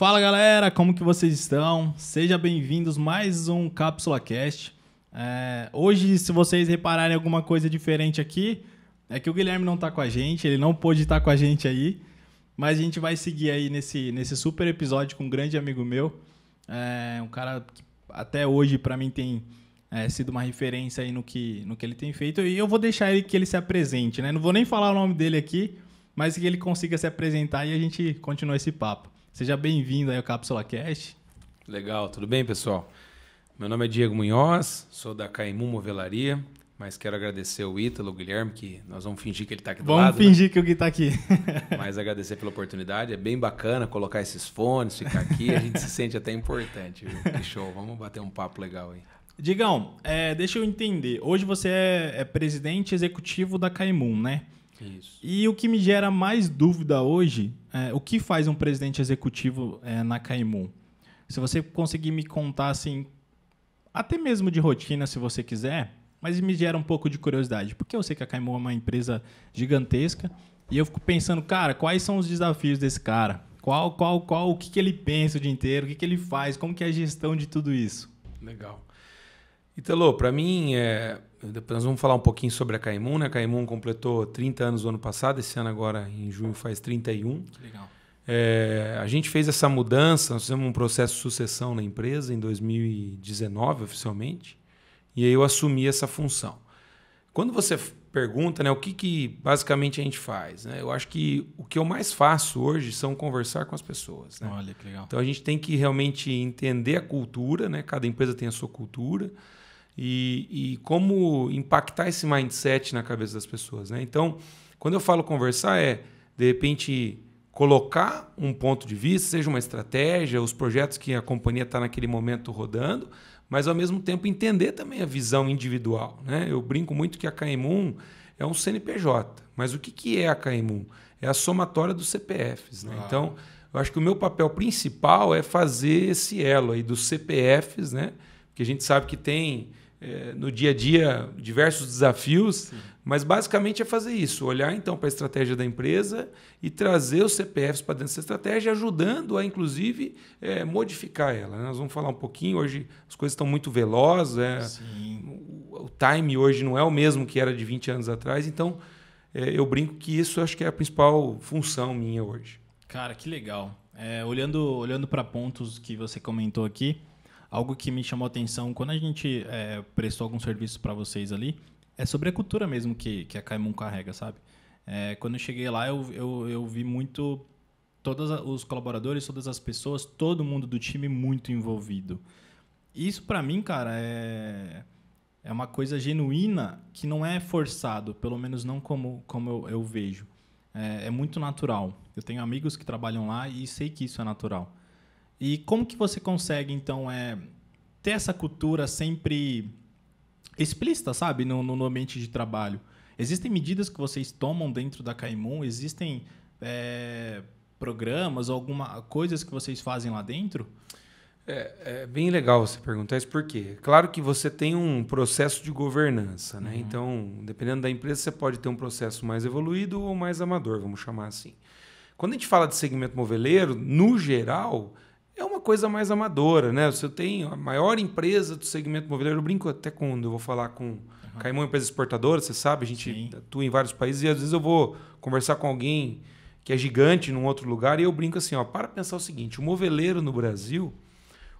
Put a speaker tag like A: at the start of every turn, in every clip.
A: Fala galera, como que vocês estão? Sejam bem-vindos mais um Cápsula Cast. É, hoje, se vocês repararem alguma coisa diferente aqui, é que o Guilherme não está com a gente, ele não pôde estar tá com a gente aí, mas a gente vai seguir aí nesse, nesse super episódio com um grande amigo meu, é, um cara que até hoje para mim tem é, sido uma referência aí no que, no que ele tem feito, e eu vou deixar ele que ele se apresente, né? Não vou nem falar o nome dele aqui, mas que ele consiga se apresentar e a gente continua esse papo. Seja bem-vindo aí ao Cápsula Cast.
B: Legal, tudo bem, pessoal? Meu nome é Diego Munhoz, sou da Caimu Movelaria, mas quero agradecer o Ítalo, o Guilherme, que nós vamos fingir que ele está aqui do vamos lado. Vamos né? fingir né? que o Gui está aqui. mas agradecer pela oportunidade, é bem bacana colocar esses fones, ficar aqui, a gente se sente até importante. Viu? Que show, vamos bater um papo legal aí.
A: Digão, é, deixa eu entender, hoje você é, é presidente executivo da Caimum, né? Isso. E o que me gera mais dúvida hoje é, o que faz um presidente executivo é, na Caimun? Se você conseguir me contar, assim, até mesmo de rotina, se você quiser, mas me gera um pouco de curiosidade, porque eu sei que a Caimun é uma empresa gigantesca e eu fico pensando, cara, quais são os desafios desse cara? Qual, qual, qual, o que, que ele pensa o dia inteiro, o que, que ele faz, como que é a gestão de
B: tudo isso? Legal. Italo, para mim, é, depois nós vamos falar um pouquinho sobre a Caimun, né? A Caimun completou 30 anos no ano passado, esse ano agora em junho faz 31. Que legal. É, a gente fez essa mudança, nós fizemos um processo de sucessão na empresa em 2019 oficialmente, e aí eu assumi essa função. Quando você pergunta, né, o que, que basicamente a gente faz, né? Eu acho que o que eu mais faço hoje são conversar com as pessoas, né? Olha que legal. Então a gente tem que realmente entender a cultura, né? Cada empresa tem a sua cultura e, e como impactar esse mindset na cabeça das pessoas. Né? Então, quando eu falo conversar, é de repente colocar um ponto de vista, seja uma estratégia, os projetos que a companhia está naquele momento rodando, mas ao mesmo tempo entender também a visão individual. Né? Eu brinco muito que a Caemun é um CNPJ, mas o que, que é a Caemun? É a somatória dos CPFs. Né? Ah. Então, eu acho que o meu papel principal é fazer esse elo aí dos CPFs, né? porque a gente sabe que tem é, no dia a dia diversos desafios, Sim. mas basicamente é fazer isso: olhar então para a estratégia da empresa e trazer os CPFs para dentro dessa estratégia, ajudando a, inclusive, é, modificar ela. Né? Nós vamos falar um pouquinho, hoje as coisas estão muito velozes, é, o, o time hoje não é o mesmo que era de 20 anos atrás, então é, eu brinco que isso acho que é a principal função minha hoje.
A: Cara, que legal. É, olhando olhando para pontos que você comentou aqui, algo que me chamou a atenção quando a gente é, prestou algum serviço para vocês ali, é sobre a cultura mesmo que, que a Caimon carrega, sabe? É, quando eu cheguei lá, eu, eu, eu vi muito todos os colaboradores, todas as pessoas, todo mundo do time muito envolvido. Isso para mim, cara, é é uma coisa genuína que não é forçado, pelo menos não como, como eu, eu vejo. É, é, muito natural. Eu tenho amigos que trabalham lá e sei que isso é natural. E como que você consegue, então, é, ter essa cultura sempre explícita, sabe, no, no ambiente de trabalho? Existem medidas que vocês tomam dentro da Caimun? Existem é, programas, alguma coisas que vocês fazem lá dentro? É,
B: é, bem legal você perguntar isso, Por quê? claro que você tem um processo de governança, né? Uhum. Então, dependendo da empresa, você pode ter um processo mais evoluído ou mais amador, vamos chamar assim. Quando a gente fala de segmento moveleiro, no geral, é uma coisa mais amadora, né? Você tem a maior empresa do segmento imobiliário. Eu brinco até quando eu vou falar com uhum. Caimão, empresa exportadora, você sabe, a gente Sim. atua em vários países e às vezes eu vou conversar com alguém que é gigante num outro lugar e eu brinco assim, ó, para pensar o seguinte, o moveleiro no Brasil,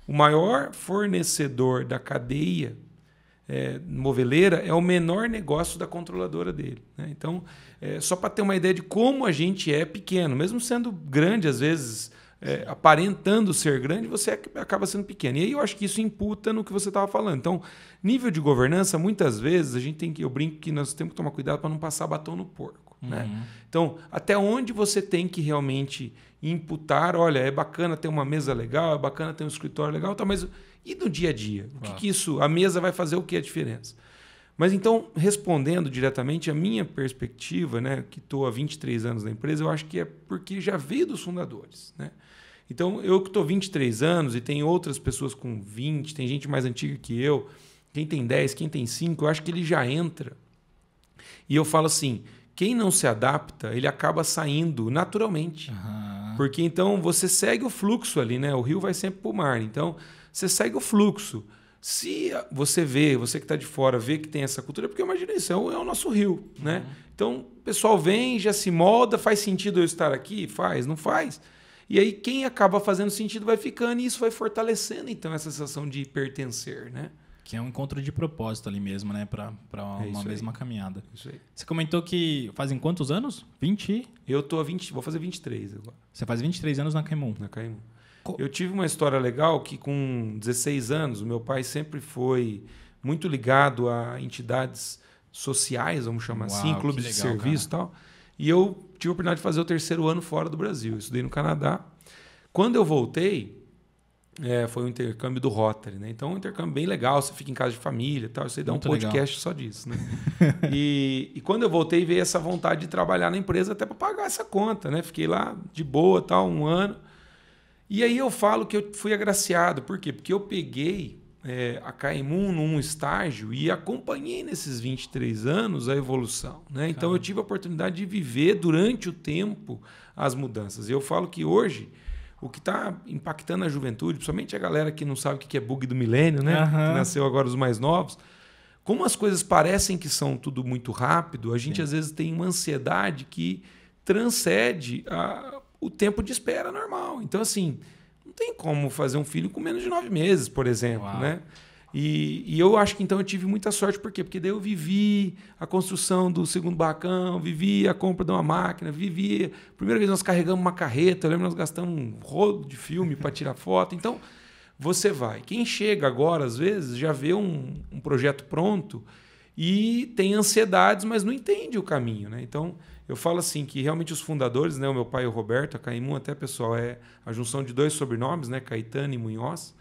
B: o maior fornecedor da cadeia é, moveleira é o menor negócio da controladora dele. Né? Então, é, só para ter uma ideia de como a gente é pequeno, mesmo sendo grande às vezes é, aparentando ser grande, você acaba sendo pequeno. E aí eu acho que isso imputa no que você estava falando. Então, nível de governança, muitas vezes, a gente tem que. Eu brinco que nós temos que tomar cuidado para não passar batom no porco. Né? Uhum. Né? Então, até onde você tem que realmente imputar, olha, é bacana ter uma mesa legal, é bacana ter um escritório legal, tá, mas e no dia a dia? O que, que isso, a mesa vai fazer o que é a diferença? Mas então, respondendo diretamente, a minha perspectiva, né, que estou há 23 anos na empresa, eu acho que é porque já veio dos fundadores. Né? Então, eu que estou 23 anos e tem outras pessoas com 20, tem gente mais antiga que eu, quem tem 10, quem tem 5, eu acho que ele já entra. E eu falo assim: quem não se adapta, ele acaba saindo naturalmente. Uhum. Porque então você segue o fluxo ali, né? O rio vai sempre para o mar. Então, você segue o fluxo. Se você vê, você que está de fora, vê que tem essa cultura, é porque imagina isso, é o, é o nosso rio, né? Uhum. Então, o pessoal vem, já se molda, faz sentido eu estar aqui? Faz, não faz? E aí quem acaba fazendo sentido vai ficando e isso vai fortalecendo então essa sensação de pertencer, né?
A: Que é um encontro de propósito ali mesmo, né? Para é uma mesma aí. caminhada. Isso aí.
B: Você comentou que fazem quantos anos? 20? Eu tô a 20, vou fazer 23 agora. Você faz 23 anos na Caimum. Na Caimum. Eu tive uma história legal que, com 16 anos, o meu pai sempre foi muito ligado a entidades sociais, vamos chamar assim, Uau, assim, clubes legal, de serviço e tal. E eu tive a oportunidade de fazer o terceiro ano fora do Brasil. estudei no Canadá. Quando eu voltei, é, foi um intercâmbio do Rotary, né? Então, é um intercâmbio bem legal, você fica em casa de família e tal. Você dá muito um podcast legal. só disso, né? e, e, quando eu voltei, veio essa vontade de trabalhar na empresa até para pagar essa conta, né? Fiquei lá de boa, tal, um ano. E aí eu falo que eu fui agraciado, por quê? Porque eu peguei é, a Caimun num estágio e acompanhei nesses 23 anos a evolução. Né? Então eu tive a oportunidade de viver durante o tempo as mudanças. Eu falo que hoje o que está impactando a juventude, principalmente a galera que não sabe o que é bug do milênio, né? Uhum. Que nasceu agora os mais novos. Como as coisas parecem que são tudo muito rápido, a gente Sim. às vezes tem uma ansiedade que transcende a, o tempo de espera normal. Então, assim, não tem como fazer um filho com menos de nove meses, por exemplo, Uau. né? E, e, eu acho que então eu tive muita sorte, por quê? Porque daí eu vivi a construção do segundo bacão, vivi a compra de uma máquina, vivi. Primeira vez nós carregamos uma carreta, eu lembro nós gastamos um rolo de filme para tirar foto. Então, você vai. Quem chega agora, às vezes, já vê um, um projeto pronto e tem ansiedades, mas não entende o caminho, né? Então, eu falo assim que realmente os fundadores, né, o meu pai e o Roberto, a Caimun até pessoal é a junção de dois sobrenomes, né, Caetano e Munhoz.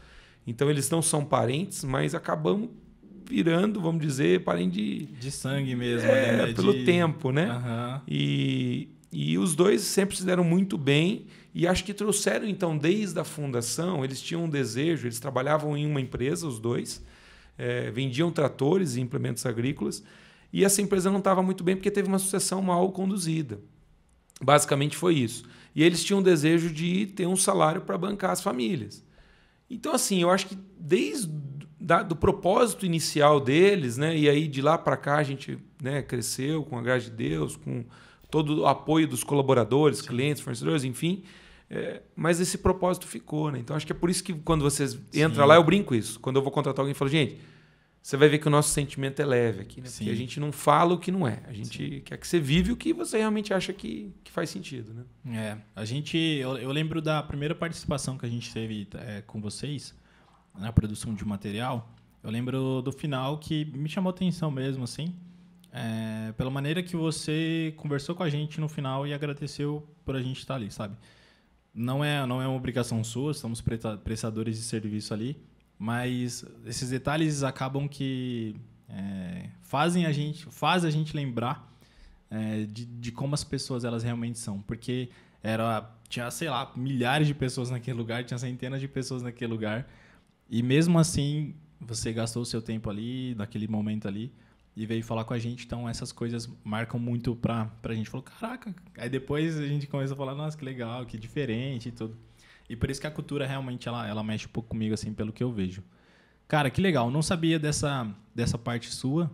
B: Então eles não são parentes, mas acabamos virando, vamos dizer, parente de de sangue mesmo, é, né? né pelo de... tempo, né? Uhum. E e os dois sempre se deram muito bem e acho que trouxeram então desde a fundação, eles tinham um desejo, eles trabalhavam em uma empresa os dois, é, vendiam tratores e implementos agrícolas e essa empresa não estava muito bem porque teve uma sucessão mal conduzida. Basicamente foi isso. E eles tinham o desejo de ter um salário para bancar as famílias. Então, assim, eu acho que desde o do propósito inicial deles, né, e aí de lá para cá a gente né, cresceu com a graça de Deus, com todo o apoio dos colaboradores, Sim. clientes, fornecedores, enfim. É, mas esse propósito ficou, né? Então acho que é por isso que quando vocês entra lá eu brinco isso. Quando eu vou contratar alguém, eu falo, gente, você vai ver que o nosso sentimento é leve aqui, né? Sim. Porque a gente não fala o que não é. A gente Sim. quer que você vive o que você realmente acha que, que faz sentido, né? É. A gente.
A: Eu, eu lembro da primeira participação que a gente teve é, com vocês na produção de material. Eu lembro do final que me chamou atenção mesmo, assim. É, pela maneira que você conversou com a gente no final e agradeceu por a gente estar ali, sabe? Não é, não é uma obrigação sua, somos prestadores de serviço ali, mas esses detalhes acabam que é, fazem a gente, faz a gente lembrar é, de, de, como as pessoas elas realmente são, porque era tinha sei lá milhares de pessoas naquele lugar, tinha centenas de pessoas naquele lugar e mesmo assim você gastou o seu tempo ali, naquele momento ali e veio falar com a gente, então essas coisas marcam muito para pra gente. Falou, caraca, aí depois a gente começa a falar, nossa, que legal, que diferente e tudo. E por isso que a cultura realmente ela, ela mexe um pouco comigo, assim, pelo que eu vejo. Cara, que legal. Não sabia dessa, dessa parte sua,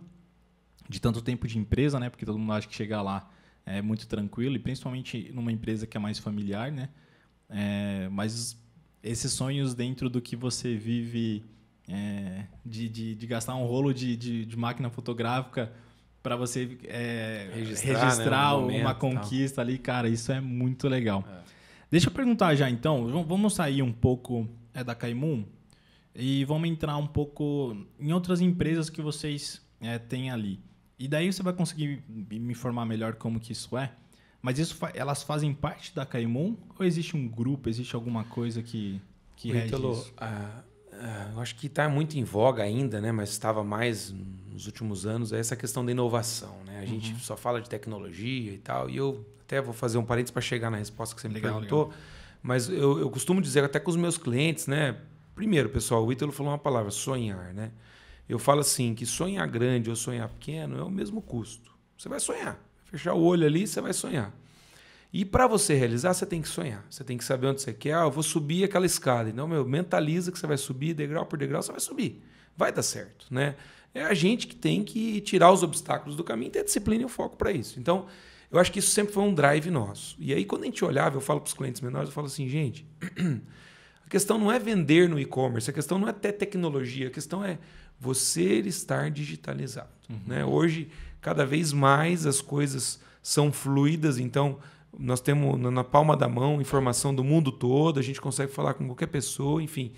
A: de tanto tempo de empresa, né? Porque todo mundo acha que chegar lá é muito tranquilo, e principalmente numa empresa que é mais familiar, né? É, mas esses sonhos dentro do que você vive, é, de, de, de, gastar um rolo de, de, de máquina fotográfica para você é, registrar, né, registrar né? um uma momento, conquista tal. ali, cara, isso é muito legal. É. Deixa eu perguntar já então, vamos sair um pouco é, da Caimun e vamos entrar um pouco em outras empresas que vocês é, têm ali. E daí você vai conseguir me informar melhor como que isso é. Mas isso elas fazem parte da Caimon ou existe um grupo, existe alguma coisa que, que rege isso? eu
B: ah, ah, acho que está muito em voga ainda, né? mas estava mais nos últimos anos, é essa questão da inovação. Né? A uhum. gente só fala de tecnologia e tal, e eu até vou fazer um parênteses para chegar na resposta que você me legal, perguntou. Legal. Mas eu, eu costumo dizer até com os meus clientes, né? Primeiro, pessoal, o Ítalo falou uma palavra, sonhar, né? Eu falo assim, que sonhar grande ou sonhar pequeno é o mesmo custo. Você vai sonhar. Fechar o olho ali, você vai sonhar. E para você realizar, você tem que sonhar. Você tem que saber onde você quer. Ah, eu vou subir aquela escada. Então, meu, mentaliza que você vai subir degrau por degrau, você vai subir. Vai dar certo, né? É a gente que tem que tirar os obstáculos do caminho, ter disciplina e o foco para isso. Então, eu acho que isso sempre foi um drive nosso. E aí, quando a gente olhava, eu falo para os clientes menores, eu falo assim, gente, a questão não é vender no e-commerce, a questão não é até tecnologia, a questão é você estar digitalizado. Uhum. Né? Hoje, cada vez mais as coisas são fluidas, então nós temos na palma da mão informação do mundo todo, a gente consegue falar com qualquer pessoa, enfim.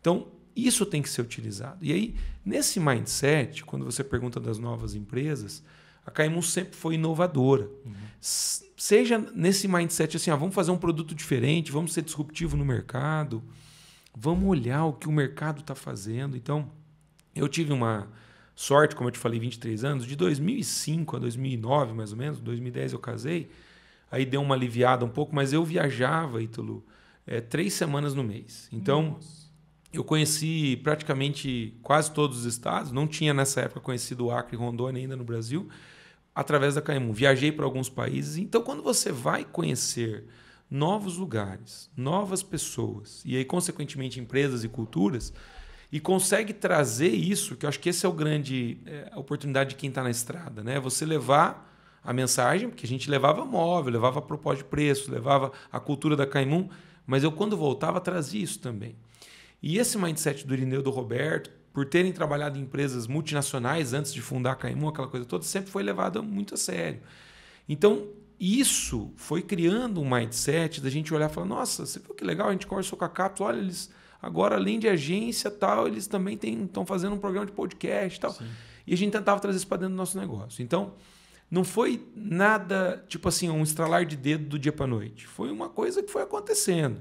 B: Então, isso tem que ser utilizado. E aí, nesse mindset, quando você pergunta das novas empresas, a Kaimun sempre foi inovadora. Uhum. Seja nesse mindset assim, ah, vamos fazer um produto diferente, vamos ser disruptivo no mercado, vamos olhar o que o mercado está fazendo. Então, eu tive uma sorte, como eu te falei, 23 anos, de 2005 a 2009, mais ou menos, 2010 eu casei, aí deu uma aliviada um pouco, mas eu viajava, Ítalo, é, três semanas no mês. Então, Nossa. eu conheci praticamente quase todos os estados, não tinha nessa época conhecido Acre e Rondônia ainda no Brasil, através da Caimum. Viajei para alguns países. Então, quando você vai conhecer novos lugares, novas pessoas, e aí, consequentemente, empresas e culturas, e consegue trazer isso, que eu acho que esse é o grande é, eh, a oportunidade de quem está na estrada, né? Você levar a mensagem, porque a gente levava móvel, levava a de preço, levava a cultura da Caimum, mas eu, quando voltava, trazia isso também. E esse mindset do Irineu, do Roberto, por terem trabalhado em empresas multinacionais antes de fundar a Caimu, aquela coisa toda, sempre foi levada muito a sério. Então, isso foi criando um mindset da gente olhar e falar: nossa, você viu que legal, a gente conversou com a Capto, olha, eles agora, além de agência tal, eles também estão fazendo um programa de podcast tal. Sim. E a gente tentava trazer isso para dentro do nosso negócio. Então, não foi nada, tipo assim, um estralar de dedo do dia para noite. Foi uma coisa que foi acontecendo.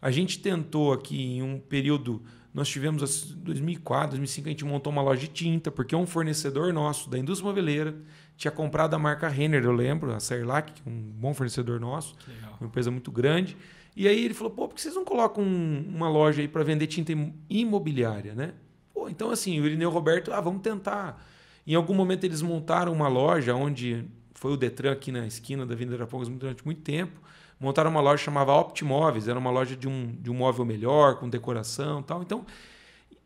B: A gente tentou aqui em um período nós tivemos, em 2004, 2005, a gente montou uma loja de tinta, porque um fornecedor nosso da indústria moveleira tinha comprado a marca Renner, eu lembro, a Serlac é um bom fornecedor nosso, uma empresa muito grande. E aí ele falou, pô, por que vocês não colocam um, uma loja aí para vender tinta imobiliária, né? Pô, então assim, o Irineu Roberto, ah, vamos tentar. Em algum momento eles montaram uma loja onde foi o Detran aqui na esquina da Avenida Arapongas durante muito tempo montaram uma loja chamada chamava Optimóveis, era uma loja de um, de um móvel melhor, com decoração tal. Então,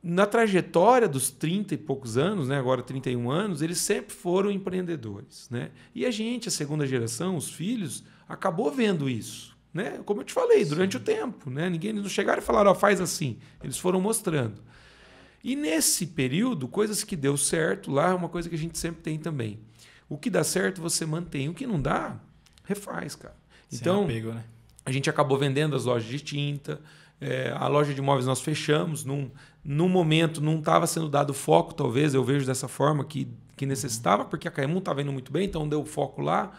B: na trajetória dos 30 e poucos anos, né, agora 31 anos, eles sempre foram empreendedores. Né? E a gente, a segunda geração, os filhos, acabou vendo isso. Né? Como eu te falei, durante Sim. o tempo. Né? Ninguém eles não chegaram e falaram, oh, faz assim. Eles foram mostrando. E nesse período, coisas que deu certo lá é uma coisa que a gente sempre tem também. O que dá certo, você mantém. O que não dá, refaz, cara. Então, apego, né? a gente acabou vendendo as lojas de tinta, é, a loja de imóveis nós fechamos. Num, num momento não estava sendo dado foco, talvez, eu vejo dessa forma, que, que necessitava, uhum. porque a caemun estava indo muito bem, então deu foco lá.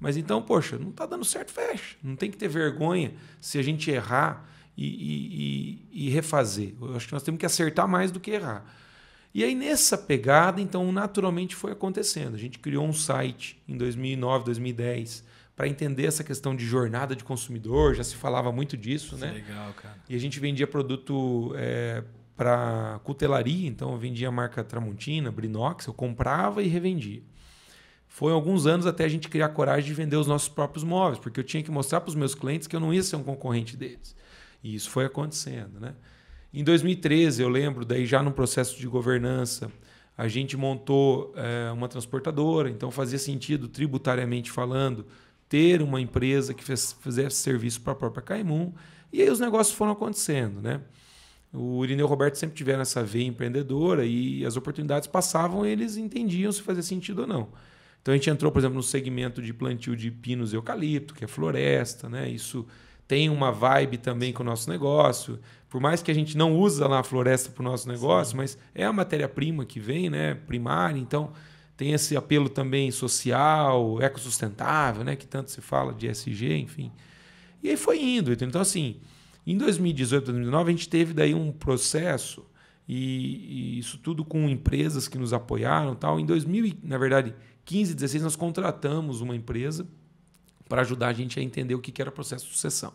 B: Mas então, poxa, não está dando certo, fecha. Não tem que ter vergonha se a gente errar e, e, e, refazer. Eu acho que nós temos que acertar mais do que errar. E aí, nessa pegada, então, naturalmente foi acontecendo. A gente criou um site em 2009, 2010 para entender essa questão de jornada de consumidor, já se falava muito disso, Isso né? Legal, cara. E a gente vendia produto é, para cutelaria, então eu vendia a marca Tramontina, Brinox, eu comprava e revendia. Foi alguns anos até a gente criar coragem de vender os nossos próprios móveis, porque eu tinha que mostrar para os meus clientes que eu não ia ser um concorrente deles. E isso foi acontecendo, né? Em 2013, eu lembro, daí já no processo de governança, a gente montou é, uma transportadora, então fazia sentido, tributariamente falando, ter uma empresa que fizesse serviço para a própria Caimum. E aí os negócios foram acontecendo, né? O Irineu e o Roberto sempre tiveram essa veia empreendedora e as oportunidades passavam, eles entendiam se fazia sentido ou não. Então a gente entrou, por exemplo, no segmento de plantio de pinos e eucalipto, que é floresta, né? Isso tem uma vibe também com o nosso negócio. Por mais que a gente não usa lá a floresta para o nosso negócio, Sim. mas é a matéria-prima que vem, né? Primária, então tem esse apelo também social, ecossustentável, né? que tanto se fala de SG, enfim. E aí foi indo. Então, assim, em 2018, 2019, a gente teve daí um processo, e, e isso tudo com empresas que nos apoiaram tal. Em 2000, na verdade, 15, 16, nós contratamos uma empresa para ajudar a gente a entender o que era processo de sucessão.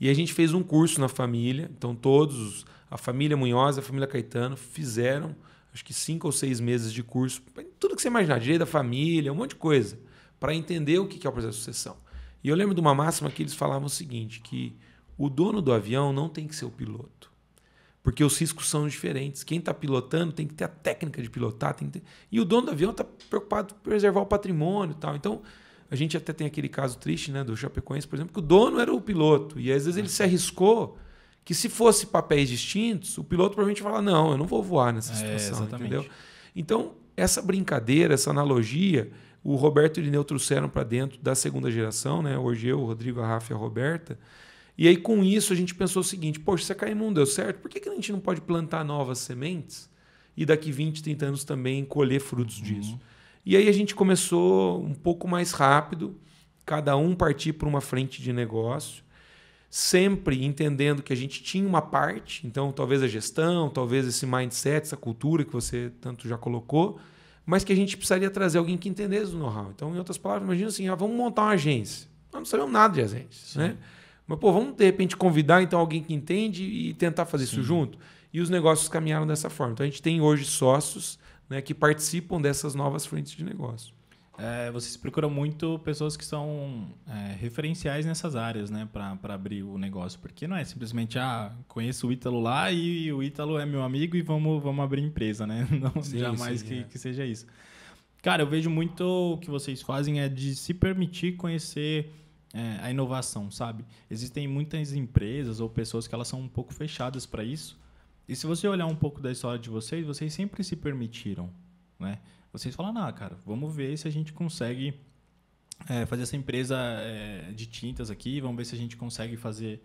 B: E a gente fez um curso na família, então todos, a família Munhoz, a família Caetano, fizeram acho que cinco ou seis meses de curso, tudo que você imaginar, direito da família, um monte de coisa, para entender o que é o processo de sucessão. E eu lembro de uma máxima que eles falavam o seguinte, que o dono do avião não tem que ser o piloto, porque os riscos são diferentes. Quem está pilotando tem que ter a técnica de pilotar, tem que ter... e o dono do avião está preocupado em preservar o patrimônio e tal. Então, a gente até tem aquele caso triste né, do Chapecoense, por exemplo, que o dono era o piloto, e às vezes ele se arriscou que se fosse papéis distintos, o piloto provavelmente vai falar: não, eu não vou voar nessa é, situação, é, entendeu? Então, essa brincadeira, essa analogia, o Roberto e o Irineu trouxeram para dentro da segunda geração, né? Hoje eu, o Rodrigo, a Rafa e a Roberta. E aí, com isso, a gente pensou o seguinte: poxa, se a é Caimundo deu certo, por que, que a gente não pode plantar novas sementes e daqui 20, 30 anos também colher frutos uhum. disso? E aí a gente começou um pouco mais rápido, cada um partir para uma frente de negócio sempre entendendo que a gente tinha uma parte, então talvez a gestão, talvez esse mindset, essa cultura que você tanto já colocou, mas que a gente precisaria trazer alguém que entendesse o know-how. Então, em outras palavras, imagina assim, ah, vamos montar uma agência. Nós não sabemos nada de agências, Sim. né? Mas, pô, vamos de repente convidar então alguém que entende e tentar fazer Sim. isso junto. E os negócios caminharam dessa forma. Então, a gente tem hoje sócios né, que participam dessas novas frentes de negócio
A: é, vocês procuram muito pessoas que são é, referenciais nessas áreas, né? Para abrir o negócio. Porque não é simplesmente, ah, conheço o Ítalo lá e o Ítalo é meu amigo e vamos, vamos abrir empresa, né? Não, sim, jamais sim, que, é. que seja isso. Cara, eu vejo muito o que vocês fazem é de se permitir conhecer é, a inovação, sabe? Existem muitas empresas ou pessoas que elas são um pouco fechadas para isso. E se você olhar um pouco da história de vocês, vocês sempre se permitiram, né? Vocês falam ah, cara, vamos ver se a gente consegue é, fazer essa empresa é, de tintas aqui, vamos ver se a gente consegue fazer.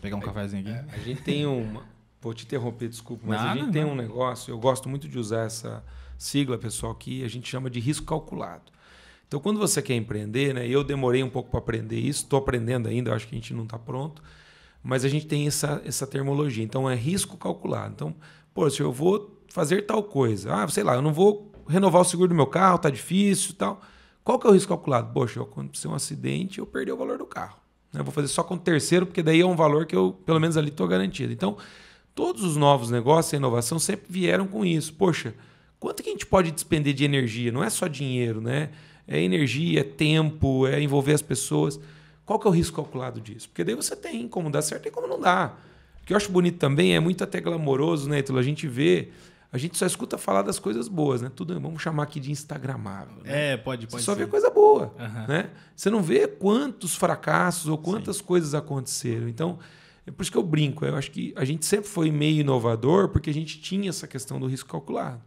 A: Pegar um é, cafezinho aqui. É, a gente tem uma.
B: Vou te interromper, desculpa, mas Nada, a gente tem um negócio, eu gosto muito de usar essa sigla, pessoal, que a gente chama de risco calculado. Então, quando você quer empreender, né, eu demorei um pouco para aprender isso, estou aprendendo ainda, acho que a gente não está pronto, mas a gente tem essa, essa termologia. Então, é risco calculado. Então, pô, se eu vou fazer tal coisa, ah, sei lá, eu não vou renovar o seguro do meu carro, tá difícil tal. Qual que é o risco calculado? Poxa, aconteceu um acidente, eu perdi o valor do carro. Eu né? vou fazer só com o terceiro, porque daí é um valor que eu, pelo menos ali, estou garantido. Então, todos os novos negócios e inovação sempre vieram com isso. Poxa, quanto que a gente pode despender de energia? Não é só dinheiro, né? É energia, é tempo, é envolver as pessoas. Qual que é o risco calculado disso? Porque daí você tem como dar certo e como não dá. O que eu acho bonito também é muito até glamouroso, né, Ítalo? A gente vê a gente só escuta falar das coisas boas, né? Tudo vamos chamar aqui de instagramável. Né? É, pode, pode. Você só ser. vê coisa boa, uhum. né? Você não vê quantos fracassos ou quantas Sim. coisas aconteceram. Então, é por isso que eu brinco. Eu acho que a gente sempre foi meio inovador porque a gente tinha essa questão do risco calculado.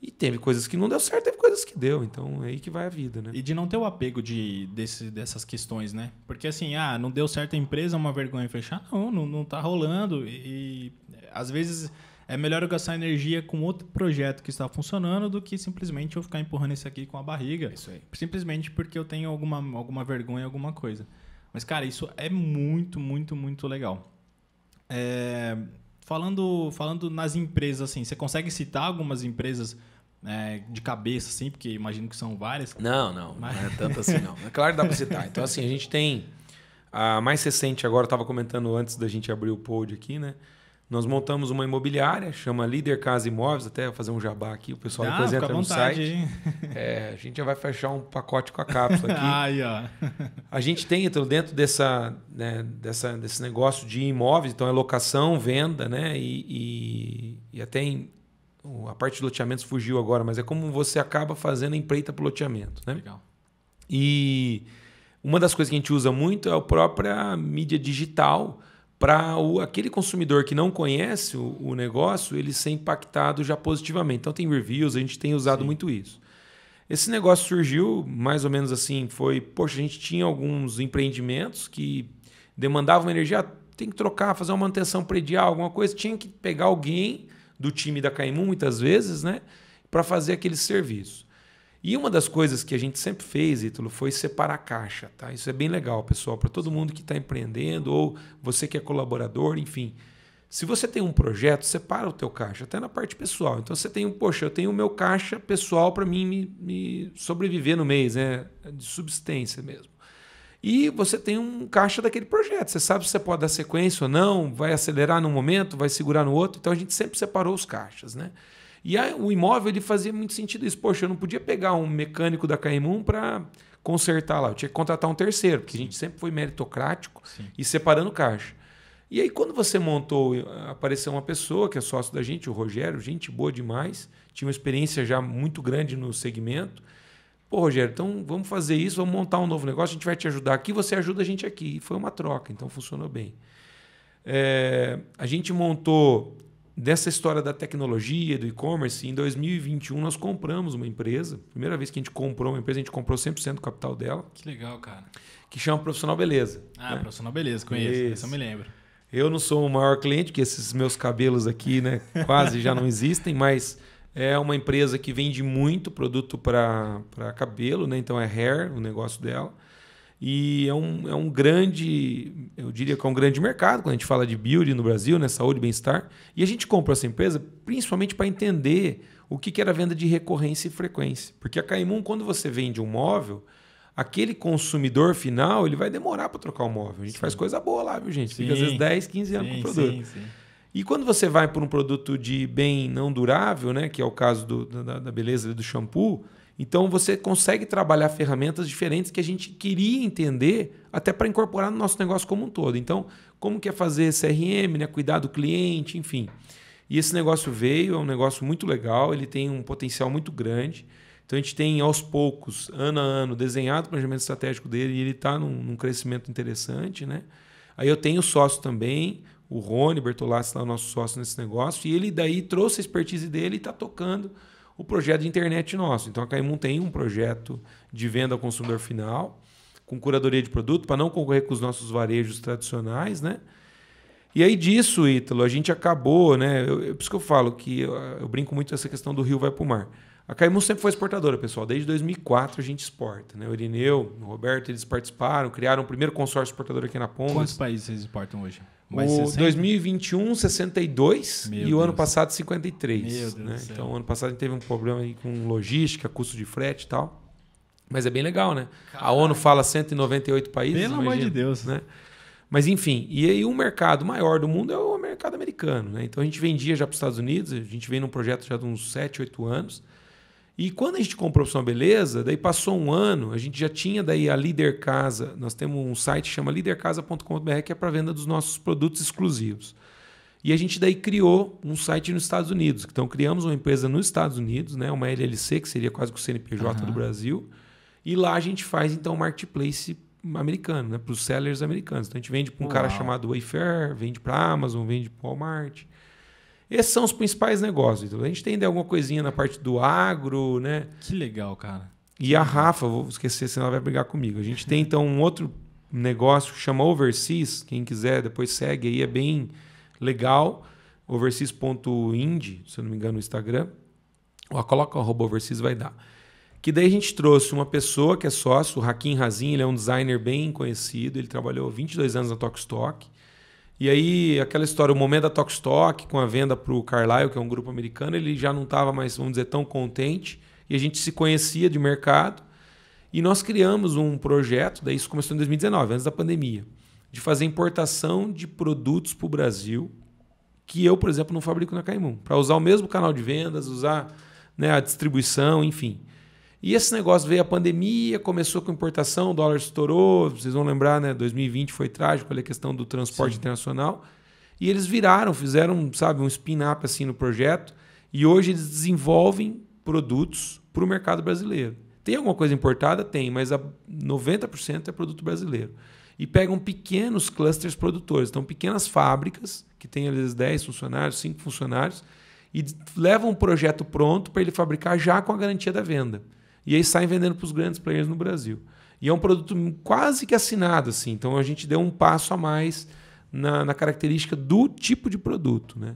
B: E teve coisas que não deu certo, teve coisas que deu. Então é aí que vai a vida, né? E
A: de não ter o apego de, desse, dessas questões, né? Porque assim, ah, não deu certo a empresa, é uma vergonha fechar. Não, não, não tá rolando. E, e às vezes é melhor eu gastar energia com outro projeto que está funcionando do que simplesmente eu ficar empurrando esse aqui com a barriga. Isso aí. Simplesmente porque eu tenho alguma, alguma vergonha, alguma coisa. Mas, cara, isso é muito, muito, muito legal. É, falando, falando nas empresas, assim, você consegue citar algumas empresas é, de cabeça, assim, porque imagino que são várias? Não,
B: não, mas... não é tanto assim, não. É claro que dá para citar. Então, assim, a gente tem. A mais recente agora, estava comentando antes da gente abrir o pod aqui, né? Nós montamos uma imobiliária, chama Líder Casa Imóveis, até fazer um jabá aqui, o pessoal Dá, ah, depois entra no site. É, a gente já vai fechar um pacote com a cápsula aqui. Ai, ó. A gente tem, então, dentro dessa, né, dessa, desse negócio de imóveis, então é locação, venda, né? E, e, e até em, a parte de loteamentos fugiu agora, mas é como você acaba fazendo empreita para o loteamento, né? Legal. E uma das coisas que a gente usa muito é a própria mídia digital para aquele consumidor que não conhece o, o, negócio, ele ser impactado já positivamente. Então tem reviews, a gente tem usado Sim. muito isso. Esse negócio surgiu mais ou menos assim, foi, poxa, a gente tinha alguns empreendimentos que demandavam energia, tem que trocar, fazer uma manutenção predial, alguma coisa, tinha que pegar alguém do time da Caimum muitas vezes, né, para fazer aquele serviço. E uma das coisas que a gente sempre fez, Ítalo, foi separar a caixa. Tá? Isso é bem legal, pessoal, para todo mundo que está empreendendo ou você que é colaborador, enfim. Se você tem um projeto, separa o teu caixa, até na parte pessoal. Então você tem um, poxa, eu tenho o meu caixa pessoal para mim me, me, sobreviver no mês, né? De subsistência mesmo. E você tem um caixa daquele projeto. Você sabe se você pode dar sequência ou não, vai acelerar num momento, vai segurar no outro. Então a gente sempre separou os caixas, né? E o imóvel ele fazia muito sentido isso. Poxa, eu não podia pegar um mecânico da KM1 para consertar lá. Eu tinha que contratar um terceiro, porque Sim. a gente sempre foi meritocrático Sim. e separando caixa. E aí, quando você montou, eh, apareceu uma pessoa que é sócio da gente, o Rogério, gente boa demais, tinha uma experiência já muito grande no segmento. Pô, Rogério, então vamos fazer isso, vamos montar um novo negócio, a gente vai te ajudar aqui, você ajuda a gente aqui. E foi uma troca, então funcionou bem. É, a gente montou dessa história da tecnologia, do e-commerce, em 2021 nós compramos uma empresa. Primeira vez que a gente comprou uma empresa, a gente comprou 100% do capital dela. Que legal, cara. Que chama Profissional Beleza. Ah, né? Profissional Beleza, conheço. Isso. eu me lembro. Eu não sou o maior cliente, que esses meus cabelos aqui né, quase já não existem, mas é uma empresa que vende muito produto para cabelo, né? então é hair o negócio dela. E é um, é um grande, eu diria que é um grande mercado quando a gente fala de build no Brasil, né? saúde e bem-estar. E a gente compra essa empresa principalmente para entender o que, que era venda de recorrência e frequência. Porque a Caimum, quando você vende um móvel, aquele consumidor final ele vai demorar para trocar o móvel. A gente sim. faz coisa boa lá, viu, gente? Sim. Fica às vezes 10, 15 anos sim, com o produto. Sim, sim. E quando você vai para um produto de bem não durável, né, que é o caso do, da, da beleza do shampoo, então você consegue trabalhar ferramentas diferentes que a gente queria entender até para incorporar no nosso negócio como um todo. Então, como que é fazer CRM, né? cuidar do cliente, enfim. E esse negócio veio, é um negócio muito legal, ele tem um potencial muito grande. Então a gente tem aos poucos, ano a ano, desenhado o planejamento estratégico dele e ele está num, num, crescimento interessante. Né? Aí eu tenho sócio também, o Rony Bertolazzi, lá, o nosso sócio nesse negócio, e ele daí trouxe a expertise dele e está tocando o projeto de internet nosso. Então a Caimum tem um projeto de venda ao consumidor final, com curadoria de produto, para não concorrer com os nossos varejos tradicionais, né? E aí disso, Ítalo, a gente acabou, né? Eu, por isso que eu falo que eu, eu brinco muito essa questão do rio vai para o mar. A Caimu sempre foi exportadora, pessoal. Desde 2004 a gente exporta. Né? O Irineu, o Roberto, eles participaram, criaram o primeiro consórcio exportador aqui na Ponta. Quantos
A: países vocês exportam
B: hoje? Mais o 60? 2021, 62 Meu e Deus. o ano passado, 53. Né? Então, ano passado a gente teve um problema aí com logística, custo de frete e tal. Mas é bem legal, né? Caralho. A ONU fala 198 países. Pelo imagina, amor de Deus. Né? Mas enfim, e aí o mercado maior do mundo é o mercado americano. Né? Então a gente vendia já para os Estados Unidos, a gente vem num projeto já de uns 7, 8 anos. E quando a gente comprou Sua Beleza, daí passou um ano, a gente já tinha daí a Líder Casa. Nós temos um site que chama lidercasa.com.br que é para venda dos nossos produtos exclusivos. E a gente daí criou um site nos Estados Unidos. Então criamos uma empresa nos Estados Unidos, né, uma LLC, que seria quase que o CNPJ uhum. do Brasil. E lá a gente faz então o um marketplace americano, né, para os sellers americanos. Então a gente vende para um Uau. cara chamado Wayfair, vende para Amazon, vende para Walmart. Esses são os principais negócios. Então, a gente tem alguma coisinha na parte do agro, né? Que legal, cara. E a Rafa, vou esquecer, senão ela vai brigar comigo. A gente tem então um outro negócio que chama Overseas. Quem quiser, depois segue aí, é bem legal. Overseas.ind, se eu não me engano, no Instagram. Ou coloca o arroba Overseas, vai dar. Que daí a gente trouxe uma pessoa que é sócio, o Hakim Razin, ele é um designer bem conhecido, ele trabalhou 22 anos na Tokstok. E aí, aquela história, o momento da Tokstok com a venda para o Carlyle, que é um grupo americano, ele já não estava mais, vamos dizer, tão contente. E a gente se conhecia de mercado. E nós criamos um projeto, daí isso começou em 2019, antes da pandemia, de fazer importação de produtos para o Brasil, que eu, por exemplo, não fabrico na Caimum. Para usar o mesmo canal de vendas, usar né, a distribuição, enfim. E esse negócio veio a pandemia, começou com importação, o dólar estourou, vocês vão lembrar, né? 2020 foi trágico, ali a questão do transporte Sim. internacional. E eles viraram, fizeram, sabe, um spin-up assim no projeto. E hoje eles desenvolvem produtos para o mercado brasileiro. Tem alguma coisa importada? Tem, mas 90% é produto brasileiro. E pegam pequenos clusters produtores, então pequenas fábricas, que tem ali vezes 10 funcionários, 5 funcionários, e levam um projeto pronto para ele fabricar já com a garantia da venda e aí saem vendendo para os grandes players no Brasil. E é um produto quase que assinado, assim. Então a gente deu um passo a mais na, na característica do tipo de produto, né?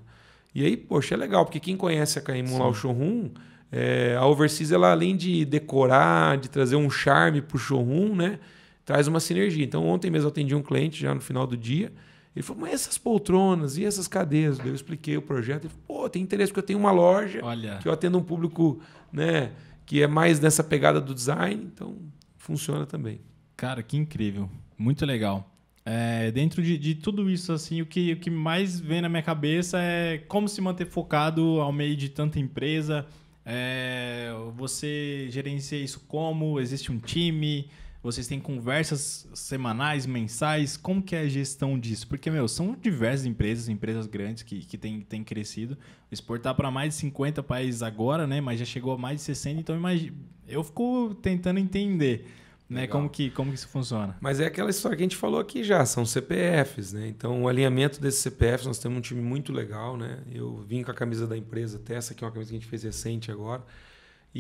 B: E aí, poxa, é legal, porque quem conhece a KM lá, o showroom, é, a Overseas, ela além de decorar, de trazer um charme para o showroom, né? Traz uma sinergia. Então ontem mesmo eu atendi um cliente já no final do dia, ele falou, mas essas poltronas e essas cadeias? Eu expliquei o projeto. Ele falou, pô, tem interesse porque eu tenho uma loja Olha. que eu atendo um público, né? que é mais nessa pegada do design, então funciona também. Cara, que incrível, muito legal. É, dentro de, de, tudo isso,
A: assim, o que, o que mais vem na minha cabeça é como se manter focado ao meio de tanta empresa. É, você gerencia isso como? Existe um time? Vocês têm conversas semanais, mensais? Como que é a gestão disso? Porque, meu, são diversas empresas, empresas grandes que, que têm tem crescido. Exportar para mais de 50 países agora, né? Mas já chegou a mais de 60, então imagina. Eu fico tentando entender. Né? Como, que, como que isso funciona?
B: Mas é aquela história que a gente falou aqui já, são CPFs, né? Então, o alinhamento desses CPFs, nós temos um time muito legal, né? Eu vim com a camisa da empresa até, essa aqui é uma camisa que a gente fez recente agora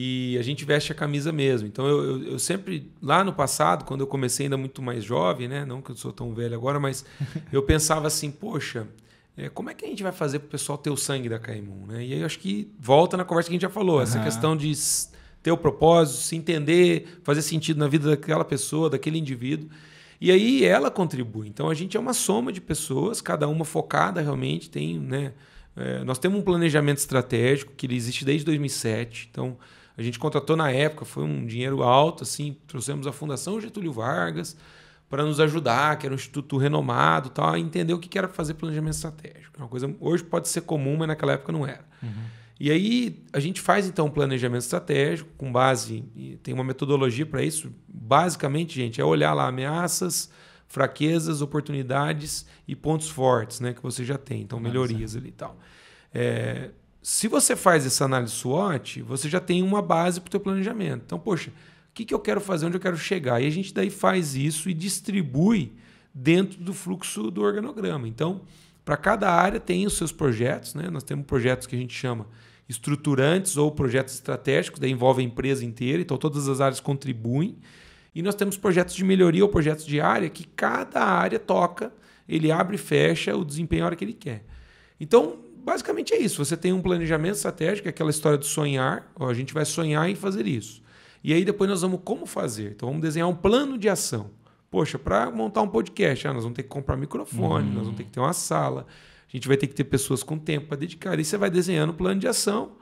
B: e a gente veste a camisa mesmo. Então eu, eu, eu, sempre, lá no passado, quando eu comecei ainda muito mais jovem, né? Não que eu sou tão velho agora, mas eu pensava assim, poxa, é, como é que a gente vai fazer para o pessoal ter o sangue da Caimum? Né? E aí eu acho que volta na conversa que a gente já falou, uhum. essa questão de ter o propósito, se entender, fazer sentido na vida daquela pessoa, daquele indivíduo. E aí ela contribui. Então a gente é uma soma de pessoas, cada uma focada realmente, tem, né? É, nós temos um planejamento estratégico que ele existe desde 2007. Então, a gente contratou na época, foi um dinheiro alto, assim, trouxemos a Fundação Getúlio Vargas para nos ajudar, que era um instituto renomado, tal, a entender o que era fazer planejamento estratégico. É uma coisa hoje pode ser comum, mas naquela época não era. Uhum. E aí a gente faz então um planejamento estratégico com base, tem uma metodologia para isso. Basicamente, gente, é olhar lá ameaças, fraquezas, oportunidades e pontos fortes, né, que você já tem, então melhorias ali e tal. É, se você faz essa análise SWOT, você já tem uma base para o teu planejamento. Então, poxa, o que, que eu quero fazer, onde eu quero chegar? E a gente daí faz isso e distribui dentro do fluxo do organograma. Então, para cada área tem os seus projetos, né? Nós temos projetos que a gente chama estruturantes ou projetos estratégicos, daí envolve a empresa inteira, então todas as áreas contribuem. E nós temos projetos de melhoria ou projetos de área que cada área toca, ele abre e fecha o desempenho a hora que ele quer. Então, basicamente é isso. Você tem um planejamento estratégico, é aquela história de sonhar. Ó, a gente vai sonhar em fazer isso. E aí depois nós vamos como fazer. Então vamos desenhar um plano de ação. Poxa, para montar um podcast, ah, nós vamos ter que comprar microfone, hum. nós vamos ter que ter uma sala, a gente vai ter que ter pessoas com tempo para dedicar. E você vai desenhando um plano de ação.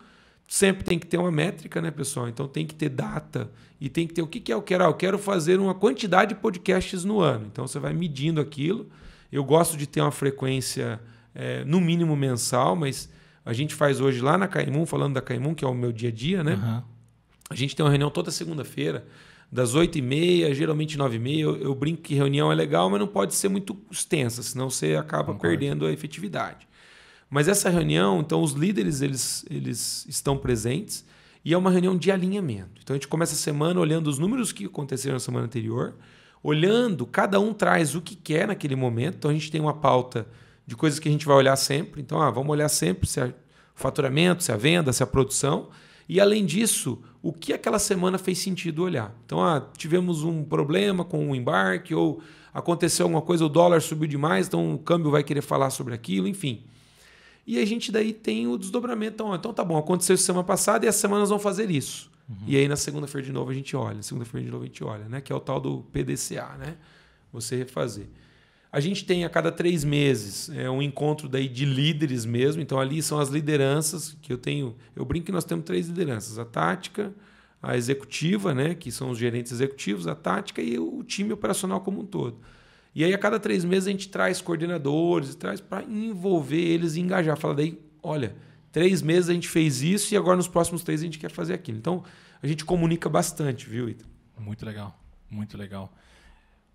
B: Sempre tem que ter uma métrica, né, pessoal? Então tem que ter data e tem que ter o que, que é, eu quero. Ah, eu quero fazer uma quantidade de podcasts no ano. Então você vai medindo aquilo. Eu gosto de ter uma frequência é, no mínimo mensal, mas a gente faz hoje lá na Caimum, falando da Caimum, que é o meu dia a dia, né? Uhum. A gente tem uma reunião toda segunda-feira, das 8h30, geralmente 9h30. Eu, eu, brinco que reunião é legal, mas não pode ser muito extensa, senão você acaba Concordo. perdendo a efetividade. Mas essa reunião, então os líderes eles, eles estão presentes e é uma reunião de alinhamento. Então a gente começa a semana olhando os números que aconteceram na semana anterior, olhando, cada um traz o que quer naquele momento. Então a gente tem uma pauta de coisas que a gente vai olhar sempre. Então, ah, vamos olhar sempre se é o faturamento, se é a venda, se é a produção. E além disso, o que aquela semana fez sentido olhar. Então, ah, tivemos um problema com o embarque, ou aconteceu alguma coisa, o dólar subiu demais, então o câmbio vai querer falar sobre aquilo, enfim. E a gente daí tem o desdobramento. Então, então tá bom, aconteceu semana passada e as semanas vão fazer isso. Uhum. E aí na segunda-feira de novo a gente olha, segunda-feira de novo a gente olha, né? Que é o tal do PDCA, né? Você refazer. A gente tem a cada três meses é, um encontro daí de líderes mesmo. Então ali são as lideranças que eu tenho. Eu brinco que nós temos três lideranças: a tática, a executiva, né, que são os gerentes executivos, a tática e o time operacional como um todo. E aí a cada três meses a gente traz coordenadores, traz para envolver eles e engajar. Fala daí, olha, três meses a gente fez isso e agora nos próximos três a gente quer fazer aquilo. Então a gente comunica bastante, viu, Ita?
A: Muito legal, muito legal.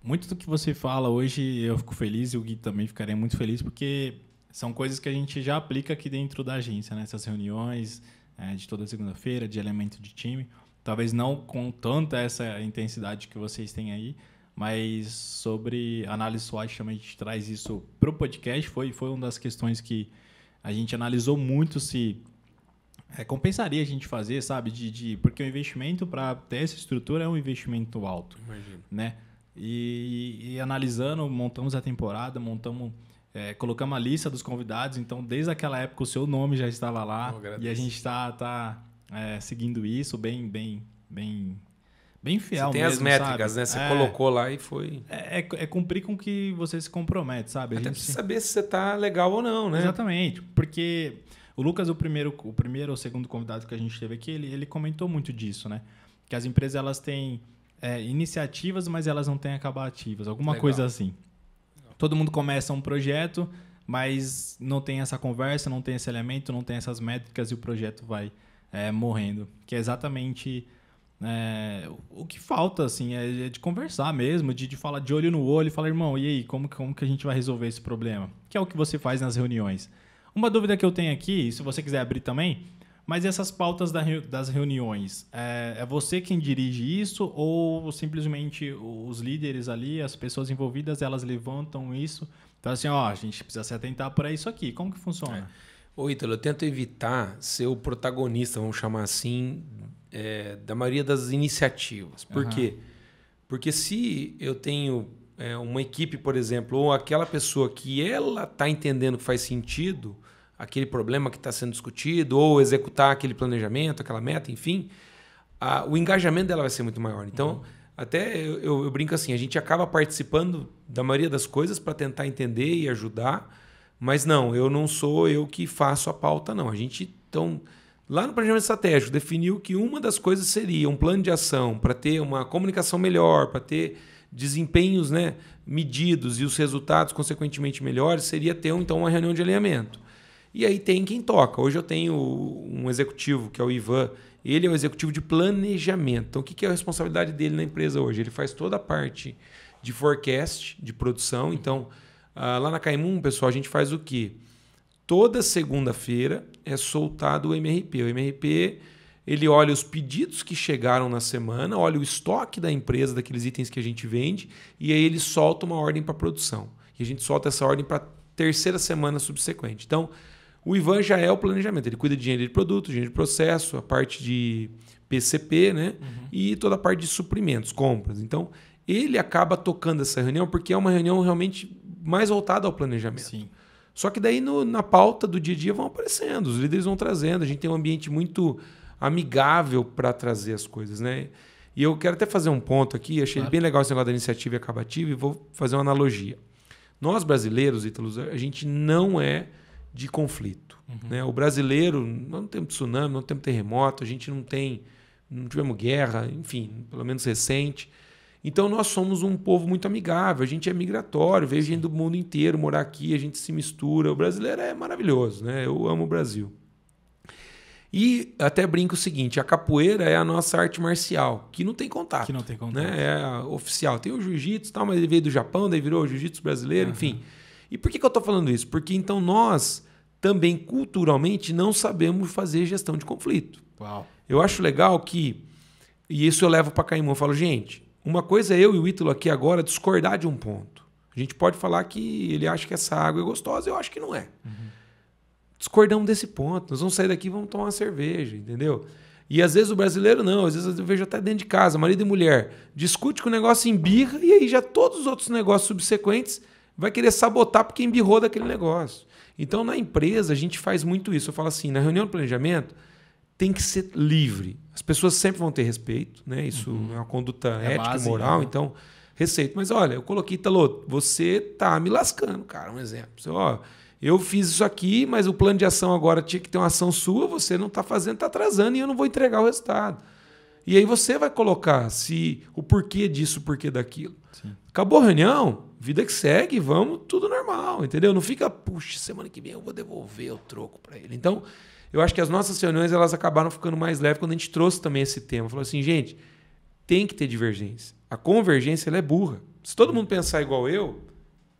A: Muito do que você fala hoje, eu fico feliz e o Gui também ficaria muito feliz, porque são coisas que a gente já aplica aqui dentro da agência, nessas né? reuniões é, de toda segunda-feira, de elemento de time. Talvez não com tanta essa intensidade que vocês têm aí, mas sobre análise SWOT também a gente traz isso para o podcast. Foi, foi uma das questões que a gente analisou muito se é, compensaria a gente fazer, sabe? De, de porque o investimento para ter essa estrutura é um investimento alto. Imagina. Né? E, e analisando, montamos a temporada, montamos, é, colocamos a lista dos convidados. Então, desde aquela época, o seu nome já estava lá. E a gente está tá, é, seguindo isso bem, bem, bem bem fiel você tem mesmo, as métricas, sabe? né? Você é, colocou
B: lá e foi.
A: É, é, é, cumprir com que você se compromete, sabe? Até gente... saber se você tá legal ou não, né? Exatamente, porque o Lucas, o primeiro, o primeiro ou segundo convidado que a gente teve aqui, ele, ele comentou muito disso, né? Que as empresas elas têm é, iniciativas, mas elas não têm acabativas, alguma Legal. coisa assim. Todo mundo começa um projeto, mas não tem essa conversa, não tem esse elemento, não tem essas métricas e o projeto vai é, morrendo. Que é exatamente é, o que falta, assim, é, é de conversar mesmo, de, de falar de olho no olho, falar, irmão, e aí, como, como que a gente vai resolver esse problema? Que é o que você faz nas reuniões. Uma dúvida que eu tenho aqui, se você quiser abrir também, mas essas pautas das reuniões, é, é, você quem dirige isso ou simplesmente os líderes ali, as pessoas envolvidas, elas levantam isso? Então, assim, ó, a gente precisa
B: se atentar para isso aqui. Como que funciona? É. Ô, Ítalo, eu tento evitar ser o protagonista, vamos chamar assim, é, da maioria das iniciativas. Por uhum. quê? Porque se eu tenho é, uma equipe, por exemplo, ou aquela pessoa que ela está entendendo que faz sentido aquele problema que está sendo discutido, ou executar aquele planejamento, aquela meta, enfim, a, o engajamento dela vai ser muito maior. Então, uhum. até eu, eu, eu, brinco assim, a gente acaba participando da maioria das coisas para tentar entender e ajudar, mas não, eu não sou eu que faço a pauta, não. A gente, então, lá no planejamento estratégico, definiu que uma das coisas seria um plano de ação para ter uma comunicação melhor, para ter desempenhos né, medidos e os resultados, consequentemente, melhores, seria ter então uma reunião de alinhamento. E aí tem quem toca. Hoje eu tenho um executivo, que é o Ivan. Ele é o executivo de planejamento. Então, o que é a responsabilidade dele na empresa hoje? Ele faz toda a parte de forecast, de produção. Então, ah, lá na Caimum, pessoal, a gente faz o quê? Toda segunda-feira é soltado o MRP. O MRP ele olha os pedidos que chegaram na semana, olha o estoque da empresa, daqueles itens que a gente vende, e aí ele solta uma ordem para produção. E a gente solta essa ordem para terceira semana subsequente. Então, o Ivan já é o planejamento, ele cuida de engenharia de produto, engenharia de processo, a parte de PCP, né? Uhum. E toda a parte de suprimentos, compras. Então, ele acaba tocando essa reunião porque é uma reunião realmente mais voltada ao planejamento. Sim. Só que daí no, na pauta do dia a dia vão aparecendo, os líderes vão trazendo, a gente tem um ambiente muito amigável para trazer as coisas, né? E eu quero até fazer um ponto aqui, achei claro. bem legal esse negócio da iniciativa e acabativa e vou fazer uma analogia. Nós brasileiros, Ítalos, a gente não é de conflito. Uhum. Né? O brasileiro, não temos tsunami, não temos terremoto, a gente não tem, não tivemos guerra, enfim, pelo menos recente. Então nós somos um povo muito amigável, a gente é migratório, veio gente do mundo inteiro morar aqui, a gente se mistura. O brasileiro é maravilhoso, né? Eu amo o Brasil. E até brinco o seguinte: a capoeira é a nossa arte marcial, que não tem contato. Que não tem contato. Né? É oficial. Tem o jiu-jitsu e tal, mas ele veio do Japão, daí virou jiu-jitsu brasileiro, uhum. enfim. E por que, que eu estou falando isso? Porque então nós também culturalmente não sabemos fazer gestão de conflito. Uau. Eu acho legal que, e isso eu levo para Caimão, eu falo, gente, uma coisa é eu e o Ítalo aqui agora discordar de um ponto. A gente pode falar que ele acha que essa água é gostosa, eu acho que não é. Uhum. Discordamos desse ponto. Nós vamos sair daqui e vamos tomar uma cerveja, entendeu? E às vezes o brasileiro não, às vezes eu vejo até dentro de casa, marido e mulher, discute com o negócio em birra e aí já todos os outros negócios subsequentes vai querer sabotar porque embirrou daquele negócio. Então, na empresa, a gente faz muito isso. Eu falo assim, na reunião de planejamento, tem que ser livre. As pessoas sempre vão ter respeito, né? Isso uhum. é uma conduta é ética base, e moral, né? então, receito. Mas olha, eu coloquei, Talô, você tá me lascando, cara, um exemplo. Você, ó, eu fiz isso aqui, mas o plano de ação agora tinha que ter uma ação sua, você não está fazendo, está atrasando e eu não vou entregar o resultado. E aí você vai colocar se o porquê disso, o porquê daquilo. Sim. Acabou a reunião, vida que segue, vamos, tudo normal, entendeu? Não fica, puxa, semana que vem eu vou devolver o troco para ele. Então, eu acho que as nossas reuniões elas acabaram ficando mais leves quando a gente trouxe também esse tema. Falou assim, gente, tem que ter divergência. A convergência ela é burra. Se todo mundo pensar igual eu,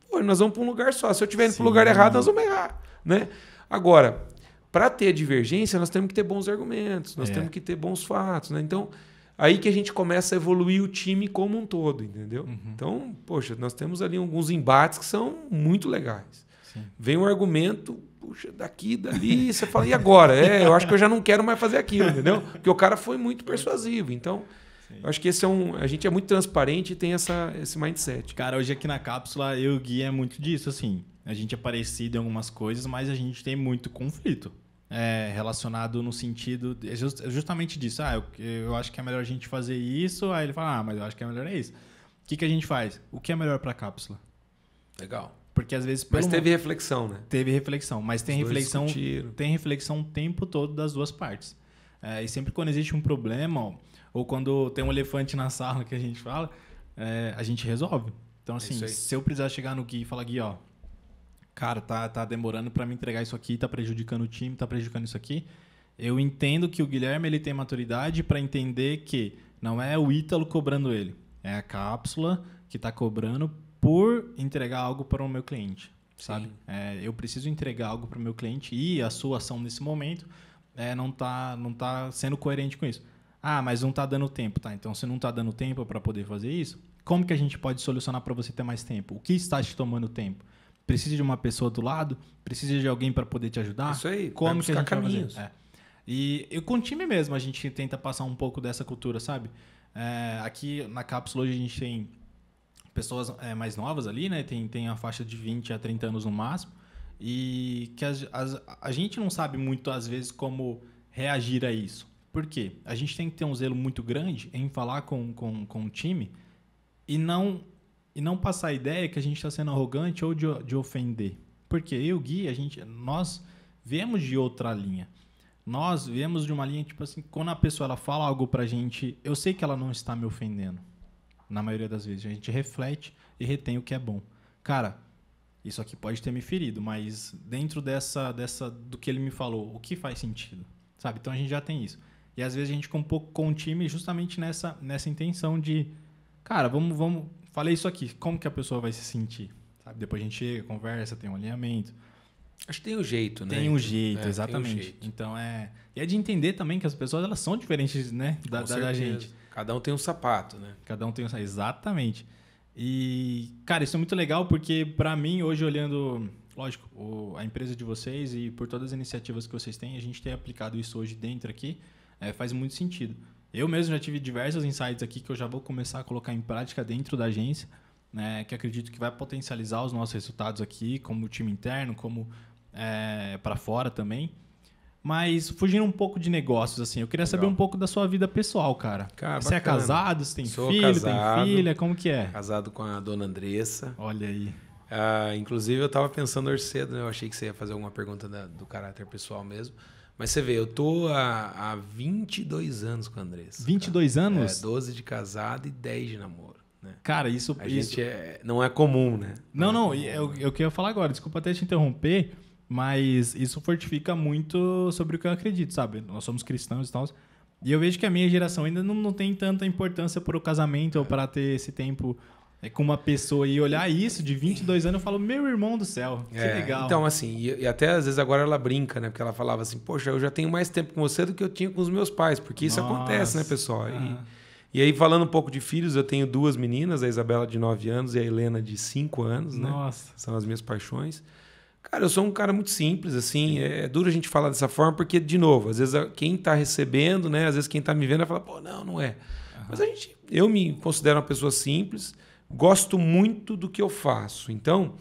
B: pô, nós vamos para um lugar só. Se eu estiver indo para o lugar errado, nós vamos errar. Né? Agora, para ter divergência, nós temos que ter bons argumentos, nós é. temos que ter bons fatos. Né? Então, Aí que a gente começa a evoluir o time como um todo, entendeu? Uhum. Então, poxa, nós temos ali alguns embates que são muito legais. Sim. Vem um argumento, puxa, daqui, dali, você fala, e agora? É, eu acho que eu já não quero mais fazer aquilo, entendeu? Porque o cara foi muito persuasivo. Então, eu acho que esse é um. A gente é muito transparente e tem essa, esse mindset. Cara, hoje aqui na cápsula, eu guia é muito disso, assim. A gente é parecido
A: em algumas coisas, mas a gente tem muito conflito é, relacionado no sentido. É just, é justamente disso. Ah, eu, eu acho que é melhor a gente fazer isso. Aí ele fala, ah, mas eu acho que é melhor é isso. O que, que a gente faz? O que é melhor para a cápsula? Legal. Porque às vezes. Mas teve reflexão, né? Teve reflexão, mas tem reflexão. Tem reflexão o tempo todo das duas partes. É, e sempre quando existe um problema, ou quando tem um elefante na sala que a gente fala, é, a gente resolve. Então, assim, é se eu precisar chegar no Gui e falar, Gui, ó, cara, tá, tá demorando para me entregar isso aqui, tá prejudicando o time, tá prejudicando isso aqui. Eu entendo que o Guilherme ele tem maturidade para entender que não é o Ítalo cobrando ele, é a cápsula que está cobrando por entregar algo para o meu cliente, sabe? É, eu preciso entregar algo para o meu cliente e a sua ação nesse momento é, não tá não tá sendo coerente com isso. Ah, mas não tá dando tempo, tá? Então se não tá dando tempo para poder fazer isso, como que a gente pode solucionar para você ter mais tempo? O que está te tomando tempo? precisa de uma pessoa do lado, precisa de alguém para poder te ajudar. Isso aí, como que a gente caminhos. É. E, e com o time mesmo a gente tenta passar um pouco dessa cultura, sabe? É, aqui na cápsula hoje a gente tem pessoas é, mais novas ali, né? Tem, tem a faixa de 20 a 30 anos no máximo. E que as, as, a gente não sabe muito, às vezes, como reagir a isso. Por quê? A gente tem que ter um zelo muito grande em falar com, com, com o time e não e não passar a ideia que a gente está sendo arrogante ou de, de ofender. Porque eu, Gui, a gente, nós viemos de outra linha. Nós viemos de uma linha, tipo assim, quando a pessoa ela fala algo pra gente, eu sei que ela não está me ofendendo. Na maioria das vezes, a gente reflete e retém o que é bom. Cara, isso aqui pode ter me ferido, mas dentro dessa, dessa do que ele me falou, o que faz sentido? Sabe? Então a gente já tem isso. E às vezes a gente pouco com o time justamente nessa, nessa intenção de, cara, vamos, vamos falei isso aqui, como que a pessoa vai se sentir? Sabe? Depois a gente chega, conversa, tem um alinhamento.
B: Acho que tem um jeito, né? Tem um jeito, é, exatamente. Um jeito.
A: Então é. E é de entender também que as pessoas elas são diferentes, né? Da, da, gente.
B: Cada um tem um sapato, né? Cada um tem um sapato. Exatamente.
A: E, cara, isso é muito legal porque, para mim, hoje, olhando, lógico, o, a empresa de vocês e por todas as iniciativas que vocês têm, a gente tem aplicado isso hoje dentro aqui, é, faz muito sentido. Eu mesmo já tive diversos insights aqui que eu já vou começar a colocar em prática dentro da agência, né, que acredito que vai potencializar os nossos resultados aqui, como time interno, como é, para fora também. Mas fugindo um pouco de negócios, assim, eu queria Legal. saber um pouco da sua vida pessoal, cara. cara você é bacana. é casado, você tem Sou filho, casado, tem filha, como
B: que é? Casado com a dona Andressa. Olha aí. Ah, inclusive, eu estava pensando hoje cedo, né? Eu achei que você ia fazer alguma pergunta da, do caráter pessoal mesmo. Mas você vê, eu tô há, há 22 anos com a Andressa. 22 cara. É, anos? É, 12 de casado e 10 de namoro. Né? Cara, isso. A isso... gente é, não é comum, né? Não, não, é não é,
A: é eu, eu queria falar agora, desculpa até te interromper, mas isso fortifica muito sobre o que eu acredito, sabe? Nós somos cristãos e tal. E eu vejo que a minha geração ainda não, não tem tanta importância para o casamento é. ou para ter esse tempo é, com uma pessoa e olhar isso de 22 anos, eu falo, meu irmão do céu, que é, legal. Então,
B: assim, e, e, até às vezes agora ela brinca, né? Porque ela falava assim, poxa, eu já tenho mais tempo com você do que eu tinha com os meus pais, porque isso Nossa. acontece, né, pessoal? Ah. E, e, aí, falando um pouco de filhos, eu tenho duas meninas, a Isabela de 9 anos e a Helena de 5 anos, né? Nossa. São as minhas paixões. Cara, eu sou um cara muito simples, assim, é, é duro a gente falar dessa forma, porque, de novo, às vezes quem está recebendo, né? Às vezes quem está me vendo vai falar, pô, não, não é. Uhum. Mas a gente, eu me considero uma pessoa simples, gosto muito do que eu faço. Então,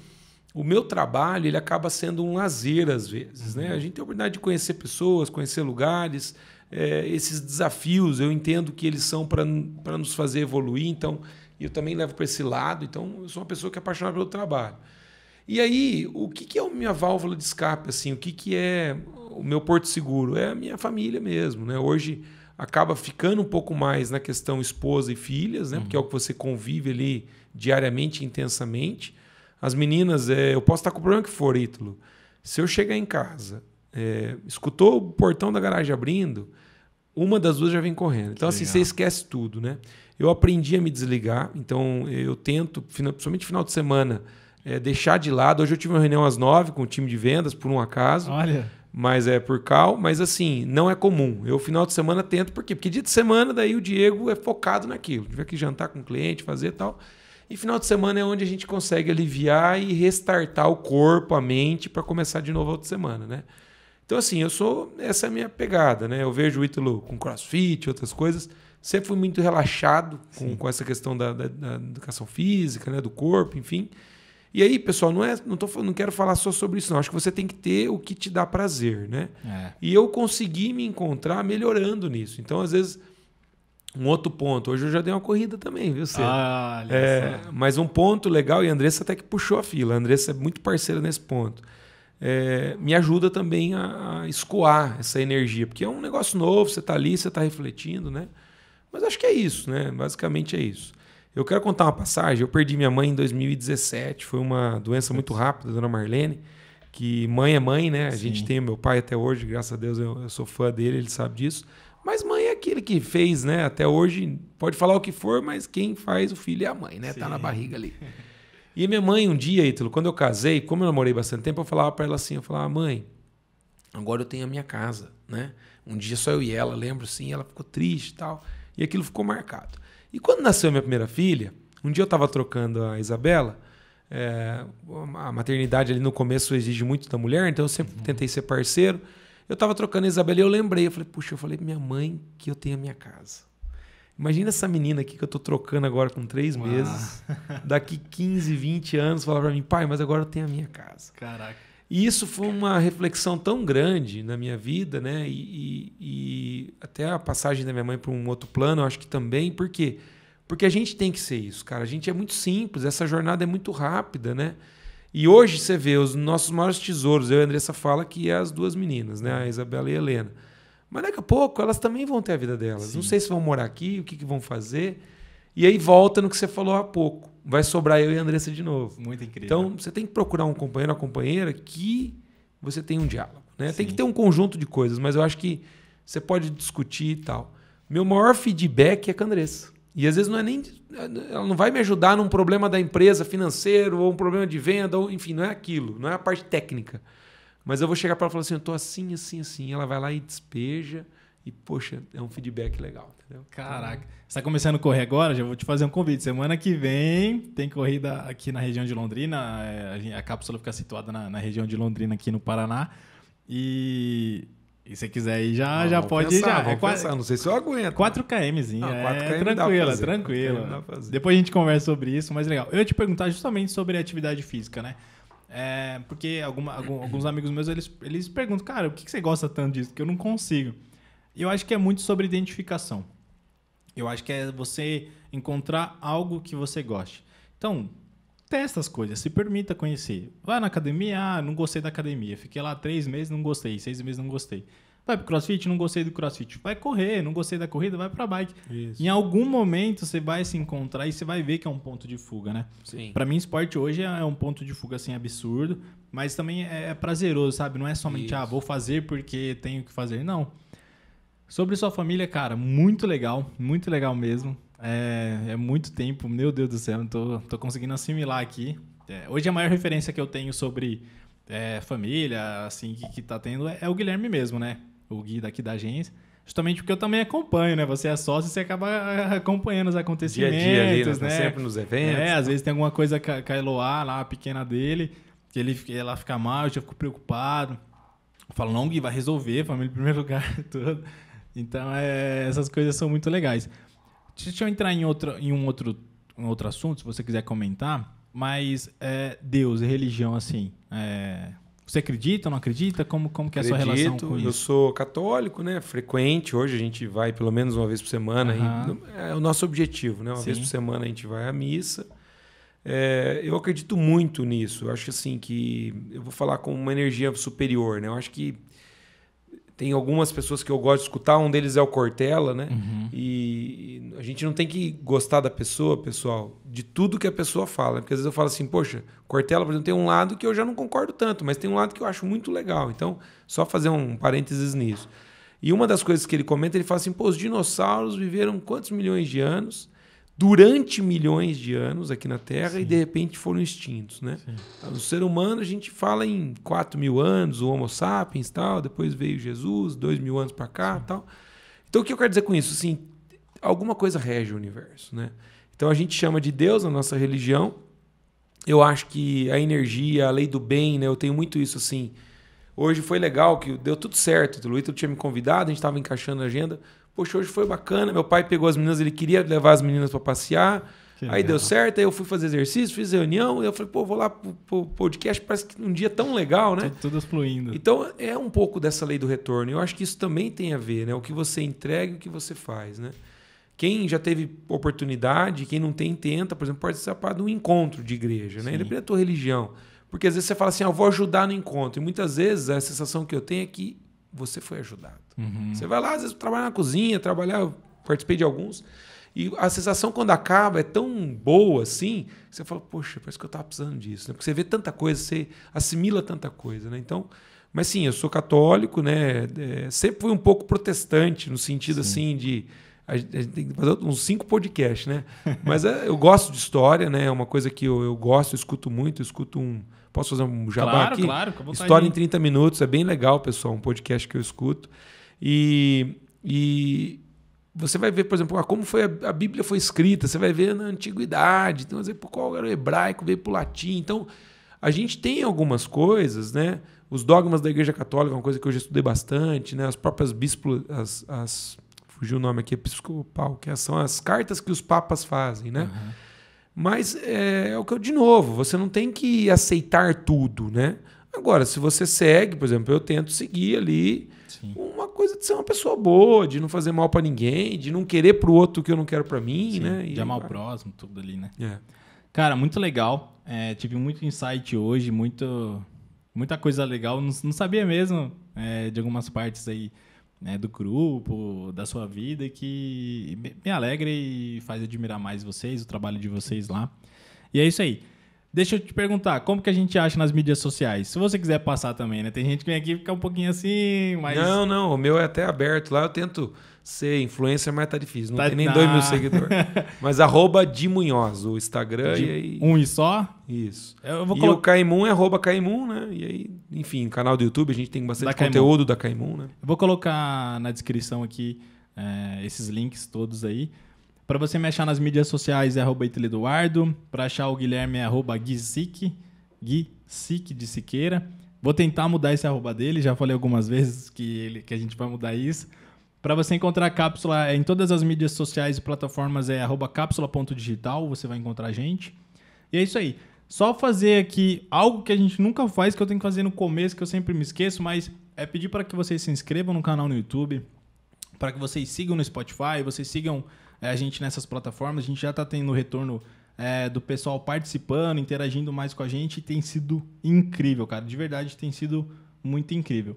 B: o meu trabalho ele acaba sendo um lazer às vezes. Uhum. Né? A gente tem a oportunidade de conhecer pessoas, conhecer lugares. É, esses desafios, eu entendo que eles são para nos fazer evoluir, então eu também levo para esse lado. Então, eu sou uma pessoa que é apaixonada pelo trabalho. E aí, o que, que é a minha válvula de escape? assim O que, que é o meu porto seguro? É a minha família mesmo. Né? Hoje acaba ficando um pouco mais na questão esposa e filhas, né? Uhum. porque é o que você convive ali diariamente, intensamente. As meninas, é, eu posso estar com o problema que for, Ítalo. Se eu chegar em casa, é, escutou o portão da garagem abrindo, uma das duas já vem correndo. Então, que assim, legal. você esquece tudo, né? Eu aprendi a me desligar, então eu tento, principalmente final de semana, é, deixar de lado. Hoje eu tive uma reunião às nove com o time de vendas, por um acaso. Olha. Mas é por cal, mas assim, não é comum. Eu, final de semana, tento, por quê? Porque dia de semana, daí o Diego é focado naquilo. Tiver que jantar com o cliente, fazer tal. E final de semana é onde a gente consegue aliviar e restartar o corpo, a mente, para começar de novo a outra semana, né? Então, assim, eu sou. Essa é a minha pegada, né? Eu vejo o Ítalo com crossfit, outras coisas. Sempre fui muito relaxado com, com essa questão da, da, da, educação física, né? Do corpo, enfim. E aí, pessoal, não, é, não, tô, não quero falar só sobre isso, não. Acho que você tem que ter o que te dá prazer, né? É. E eu consegui me encontrar melhorando nisso. Então, às vezes, um outro ponto, hoje eu já dei uma corrida também, viu, você? Ah, é, mas um ponto legal, e a Andressa até que puxou a fila, a Andressa é muito parceira nesse ponto. É, me ajuda também a, a, escoar essa energia, porque é um negócio novo, você está ali, você está refletindo, né? Mas acho que é isso, né? Basicamente é isso. Eu quero contar uma passagem, eu perdi minha mãe em 2017, foi uma doença muito rápida, dona Marlene, que mãe é mãe, né? A Sim. gente tem meu pai até hoje, graças a Deus eu, eu sou fã dele, ele sabe disso mas mãe é aquele que fez, né? Até hoje, pode falar o que for, mas quem faz o filho é a mãe, né? Sim. Tá na barriga ali. E minha mãe, um dia, Ítalo, quando eu casei, como eu namorei bastante tempo, eu falava para ela assim: eu falava, mãe, agora eu tenho a minha casa, né? Um dia só eu e ela, lembro sim, ela ficou triste e tal. E aquilo ficou marcado. E quando nasceu minha primeira filha, um dia eu estava trocando a Isabela. É, a maternidade ali no começo exige muito da mulher, então eu sempre uhum. tentei ser parceiro. Eu tava trocando a Isabela e eu lembrei. Eu falei, puxa, eu falei pra minha mãe que eu tenho a minha casa. Imagina essa menina aqui que eu tô trocando agora com três Uau. meses. Daqui 15, 20 anos, falar pra mim, pai, mas agora eu tenho a minha casa. Caraca. E isso foi uma reflexão tão grande na minha vida, né? E, e, e até a passagem da minha mãe para um outro plano, eu acho que também, porque porque a gente tem que ser isso, cara. A gente é muito simples, essa jornada é muito rápida, né? E hoje você vê os nossos maiores tesouros, eu e a Andressa fala que é as duas meninas, né? A Isabela e a Helena. Mas daqui a pouco elas também vão ter a vida delas. Sim. Não sei se vão morar aqui, o que, que vão fazer. E aí volta no que você falou há pouco. Vai sobrar eu e a Andressa de novo. Muito incrível. Então você tem que procurar um companheiro, uma companheira que você tenha um diálogo. Né? Tem que ter um conjunto de coisas, mas eu acho que você pode discutir e tal. Meu maior feedback é com a Andressa. E às vezes não é nem. Ela não vai me ajudar num problema da empresa financeiro, ou um problema de venda, ou enfim, não é aquilo, não é a parte técnica. Mas eu vou chegar para ela e falar assim: eu tô assim, assim, assim. Ela vai lá e despeja. E, poxa, é um feedback legal. Entendeu? Caraca. Você está começando a correr agora? Já vou te fazer um convite. Semana que
A: vem tem corrida aqui na região de Londrina. É, a cápsula fica situada na, na região de Londrina, aqui no Paraná. E e se quiser ir, já, não, já pode pensar, ir já. É quase, não sei se eu aguento. 4KMzinho, né? não, 4KM é tranquilo, Depois a gente conversa sobre isso, mas legal. Eu ia te perguntar justamente sobre atividade física, né? É, porque alguma, alguns amigos meus, eles, eles perguntam, cara, o que, que você gosta tanto disso? Que eu não consigo. Eu acho que é muito sobre identificação. Eu acho que é você encontrar algo que você goste. Então, testa as coisas, se permita conhecer. Vai na academia, ah, não gostei da academia. Fiquei lá três meses, não gostei. Seis meses, não gostei. Vai pro crossfit, não gostei do crossfit. Vai correr, não gostei da corrida, vai pra bike. Isso. Em algum momento você vai se encontrar e você vai ver que é um ponto de fuga, né? Sim. Pra mim, esporte hoje é um ponto de fuga, assim, absurdo. Mas também é, é prazeroso, sabe? Não é somente, ah, Isso. ah, vou fazer porque tenho que fazer. Não. Sobre sua família, cara, muito legal. Muito legal mesmo. É, é muito tempo, meu Deus do céu, não tô, tô conseguindo assimilar aqui. É, hoje a maior referência que eu tenho sobre é, família, assim, que, que tá tendo é, é o Guilherme mesmo, né? O Gui daqui da agência. Justamente porque eu também acompanho, né? Você é sócio e você acaba ah, acompanhando os acontecimentos. Dia a dia ali, né? Tá né? Sempre nos eventos. É, às vezes tem alguma coisa com a Eloá, lá, a pequena dele, que ele, ela fica mal, eu já fico preocupado. Eu falo, não, Gui, vai resolver, família em primeiro lugar, tudo. Então, é, essas coisas são muito legais. Deixa eu entrar em, outro, em um, outro, um outro assunto, se você quiser comentar. Mas é, Deus e religião, assim. É, você acredita ou não acredita? Como, como que é a sua relação com isso? Eu
B: sou católico, né? Frequente. Hoje a gente vai pelo menos uma vez por semana. Uhum. é o nosso objetivo, né? Uma Sim. vez por semana a gente vai à missa. É, eu acredito muito nisso. Eu acho assim que eu vou falar com uma energia superior, né? Eu acho que tem algumas pessoas que eu gosto de escutar, um deles é o Cortella, né? Uhum. E a gente não tem que gostar da pessoa, pessoal, de tudo que a pessoa fala. Né? Porque às vezes eu falo assim, poxa, Cortella, por exemplo, tem um lado que eu já não concordo tanto, mas tem um lado que eu acho muito legal. Então, só fazer um parênteses nisso. E uma das coisas que ele comenta, ele fala assim, pô, os dinossauros viveram quantos milhões de anos durante milhões de anos aqui na Terra Sim. e de repente foram extintos. Né? Sim. Tá, no ser humano a gente fala em 4 mil anos, o Homo sapiens tal, depois veio Jesus, 2 mil anos para cá tal. Então o que eu quero dizer com isso? Assim, alguma coisa rege o universo. Né? Então a gente chama de Deus a nossa religião. Eu acho que a energia, a lei do bem, né? eu tenho muito isso assim. Hoje foi legal, que deu tudo certo. O Luíto tinha me convidado, a gente estava encaixando a agenda. Poxa, hoje foi bacana. Meu pai pegou as meninas, ele queria levar as meninas para passear. Que aí legal. deu certo, aí eu fui fazer exercício, fiz reunião, e eu falei, pô, vou lá pro, pro podcast, parece que um dia tão legal, né? Tô tá tudo fluindo. Então é um pouco dessa lei do retorno. Eu acho que isso também tem a ver, né? O que você entrega e o que você faz, né? Quem já teve oportunidade, quem não tem, tenta, por exemplo, participar de um encontro de igreja, né? Independente da tua religião. Porque às vezes você fala assim, ah, eu vou ajudar no encontro. E muitas vezes a sensação que eu tenho é que você foi ajudado. Uhum. Você vai lá, às vezes, trabalhar na cozinha, trabalhar, participei de alguns. E a sensação quando acaba é tão boa assim, que você fala, poxa, parece que eu estava precisando disso. Né? Porque você vê tanta coisa, você assimila tanta coisa. Né? Então, mas sim, eu sou católico, né? É, sempre fui um pouco protestante, no sentido sim. assim de. A gente tem que fazer uns cinco podcasts, né? Mas é, eu gosto de história, né? É uma coisa que eu, eu gosto, eu escuto muito, eu escuto um, Posso fazer um jabá claro, aqui? Claro, claro. História em 30 minutos, é bem legal, pessoal, um podcast que eu escuto. E, e você vai ver, por exemplo, ah, como foi a, a Bíblia foi escrita, você vai ver na antiguidade, então, por qual era o hebraico, veio para o latim. Então, a gente tem algumas coisas, né? Os dogmas da Igreja Católica, é uma coisa que eu já estudei bastante, né? As próprias bispo, as, as fugiu o nome aqui, episcopal, que é, são as cartas que os papas fazem, né? Uhum mas é, é o que eu, de novo, você não tem que aceitar tudo, né? Agora, se você segue, por exemplo, eu tento seguir ali Sim. uma coisa de ser uma pessoa boa, de não fazer mal para ninguém, de não querer pro outro o que eu não quero para mim, Sim, né? E, de amar o próximo, tudo ali, né? É.
A: Cara, muito legal. É, tive muito insight hoje, muito, muita coisa legal. Não, não sabia mesmo é, de algumas partes aí né, do grupo, da sua vida, que me alegra e faz admirar mais vocês, o trabalho de vocês lá. E é isso aí. Deixa eu te perguntar, como que a gente acha nas mídias sociais? Se você quiser passar
B: também, né? Tem gente que vem aqui e fica um pouquinho assim, mas. Não, não, o meu é até aberto lá, eu tento ser influencer, mas tá difícil. Não tá, tem nem tá. dois mil seguidores. mas arroba de Munhoz, o Instagram. De, e aí... Um e só? Isso. Eu vou e o Caimun é arroba Caimun, né? E aí, enfim, canal do YouTube, a gente tem bastante da conteúdo Caimun. da Caimun, né?
A: Eu vou colocar na descrição aqui é, esses links todos aí. Para você me achar nas mídias sociais é arroba Eduardo. Para achar o Guilherme é arroba Guisic, Guisic de Siqueira. Vou tentar mudar esse arroba dele, já falei algumas vezes que, ele, que a gente vai mudar isso. Para você encontrar a cápsula em todas as mídias sociais e plataformas é cápsula.digital, você vai encontrar a gente. E é isso aí. Só fazer aqui algo que a gente nunca faz, que eu tenho que fazer no começo, que eu sempre me esqueço, mas é pedir para que vocês se inscrevam no canal no YouTube, para que vocês sigam no Spotify, vocês sigam é, a gente nessas plataformas. A gente já está tendo retorno é, do pessoal participando, interagindo mais com a gente. E tem sido incrível, cara. De verdade, tem sido
B: muito incrível.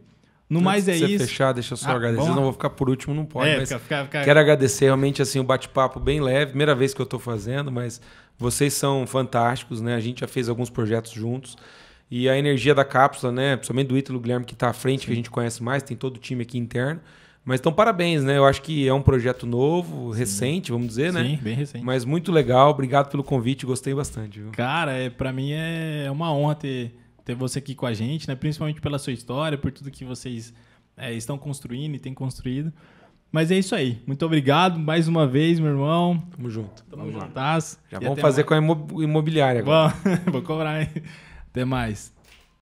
A: No mais é isso. fechar, deixa eu só ah, agradecer, bom. não vou ficar por último, não pode. É, mas fica, fica, fica. Quero
B: agradecer realmente assim o bate-papo bem leve, primeira vez que eu estou fazendo, mas vocês são fantásticos, né? A gente já fez alguns projetos juntos. E a energia da cápsula, né? Principalmente do Ítalo Guilherme, que está à frente, Sim. que a gente conhece mais, tem todo o time aqui interno. Mas então, parabéns, né? Eu acho que é um projeto novo, Sim. recente, vamos dizer, Sim, né? Sim, bem recente. Mas muito legal, obrigado pelo convite, gostei bastante. Viu?
A: Cara, é, para mim é uma honra ter ter você aqui com a gente, né? Principalmente pela sua história, por tudo que vocês é, estão construindo e têm construído. Mas é isso aí. Muito obrigado mais uma vez, meu irmão. Tamo junto. Tamo, junto. juntas. Já e vamos fazer mais. com a imobiliária agora. Bom, vou cobrar, hein? Até mais.